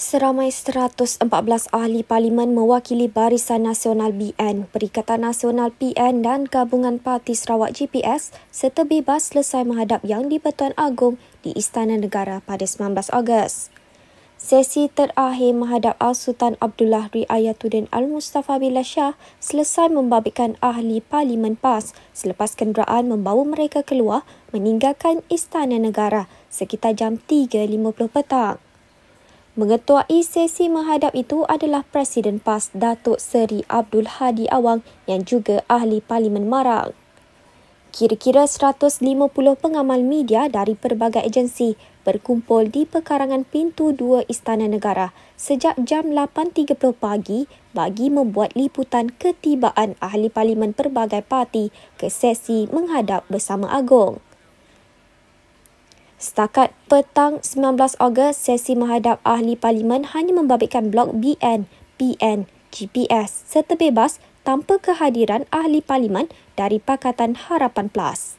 Seramai 114 ahli parlimen mewakili Barisan Nasional BN, Perikatan Nasional PN dan Gabungan Parti Sarawak GPS serta bebas selesai menghadap Yang di-Pertuan Agong di Istana Negara pada 19 Ogos. Sesi terakhir menghadap Al-Sultan Abdullah Riayatuddin Al-Mustafa Billah Shah selesai membabitkan ahli parlimen PAS selepas kenderaan membawa mereka keluar meninggalkan Istana Negara sekitar jam 3.50 petang. Mengetuai sesi menghadap itu adalah Presiden PAS Datuk Seri Abdul Hadi Awang yang juga Ahli Parlimen Marang. Kira-kira 150 pengamal media dari pelbagai agensi berkumpul di pekarangan pintu dua Istana Negara sejak jam 8.30 pagi bagi membuat liputan ketibaan Ahli Parlimen pelbagai parti ke sesi menghadap bersama Agong. Setakat petang 19 Ogos, sesi menghadap ahli parlimen hanya membabitkan blok BN, PN, GPS serta bebas tanpa kehadiran ahli parlimen dari Pakatan Harapan Plus.